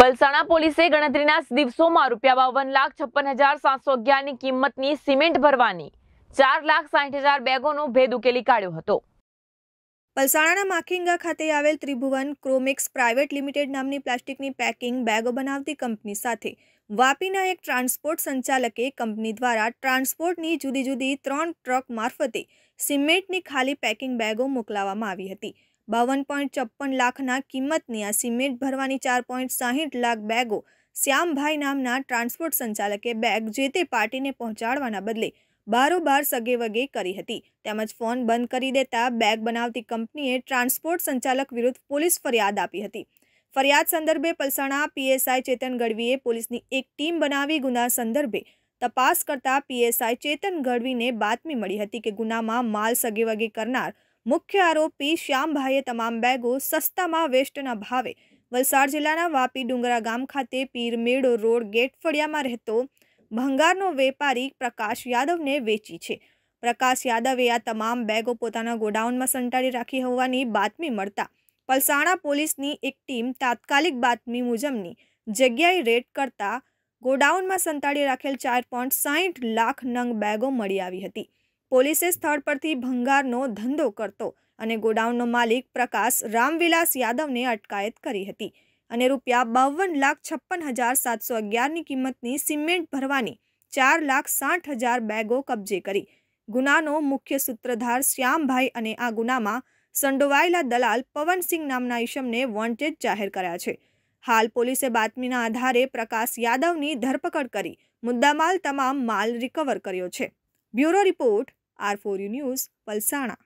પલસાણા પોલીસે ગણતરીના દિવસોમાં રૂપિયા બાવન લાખ છપ્પન હજાર સાતસો અગિયારની કિંમતની સિમેન્ટ ભરવાની ચાર લાખ સાઠ હજાર બેગોનો ભેદ ઉકેલી કાઢ્યો હતો પલસાણાના માખીંગા ખાતે આવેલ ત્રિભુવન ક્રોમિક્સ પ્રાઇવેટ લિમિટેડ નામની પ્લાસ્ટિકની પેકિંગ બેગો બનાવતી કંપની સાથે વાપીના એક ટ્રાન્સપોર્ટ સંચાલકે કંપની દ્વારા ટ્રાન્સપોર્ટની જુદી જુદી ત્રણ ટ્રક મારફતે સિમેન્ટની ખાલી પેકિંગ બેગો મોકલાવવામાં આવી હતી બાવન પોઈન્ટ ચોપ્પન લાખના કિંમતની આ સિમેન્ટ ભરવાની ચાર પોઈન્ટ સાહીઠ લાખ બેગો શ્યામભાઈ નામના ટ્રાન્સપોર્ટ સંચાલકે બેગ જે તે પાર્ટીને પહોંચાડવાના બદલે બારોબાર સગે વગે કરી હતી તેમજ ફોન બંધ કરી દેતા બેગ બનાવતી કંપનીએ ટ્રાન્સપોર્ટ સંચાલક વિરુદ્ધ પોલીસ ફરિયાદ આપી હતી ફરિયાદ સંદર્ભે પલસાણા પીએસઆઈ ચેતન ગઢવીએ પોલીસની એક ટીમ બનાવી ગુના સંદર્ભે તપાસ કરતા પીએસઆઈ ચેતન ગઢવીને બાતમી મળી હતી કે ગુનામાં માલ સગેવગે કરનાર મુખ્ય આરોપી શ્યામભાઈએ તમામ બેગો સસ્તામાં વેસ્ટના ભાવે વલસાડ જિલ્લાના વાપી ડુંગરા ગામ ખાતે પીર રોડ ગેટફળિયામાં રહેતો ભંગારનો વેપારી પ્રકાશ યાદવને વેચી છે પ્રકાશ યાદવે આ તમામ બેગો પોતાના ગોડાઉનમાં સંટાડી રાખી હોવાની બાતમી મળતા પલસાણા પોલીસની એક ટીમ તાત્કાલિક બાતમી મુજબની જગ્યાએ રેડ કરતા ગોડાઉનમાં સંતાડી રાખેલ ચાર પોઈન્ટ સાહીઠ લાખ નંગ બેગો મળી આવી હતી પોલીસે સ્થળ પરથી ભંગારનો ધંધો કરતો અને ગોડાઉનનો માલિક પ્રકાશ રામવિલાસ યાદવને અટકાયત કરી હતી અને રૂપિયા બાવન લાખ છપ્પન હજાર સાતસો અગિયારની કિંમતની સિમેન્ટ ભરવાની ચાર લાખ સાઠ હજાર બેગો કબજે કરી ગુનાનો મુખ્ય સૂત્રધાર શ્યામભાઈ અને આ ગુનામાં સંડોવાયેલા દલાલ પવનસિંહ નામના ઈશમને વોન્ટેડ જાહેર કર્યા છે હાલ પોલીસે બાતમીના આધારે પ્રકાશ યાદવની ધરપકડ કરી મુદ્દામાલ તમામ માલ રિકવર કર્યો છે bureau report R four U news Palsana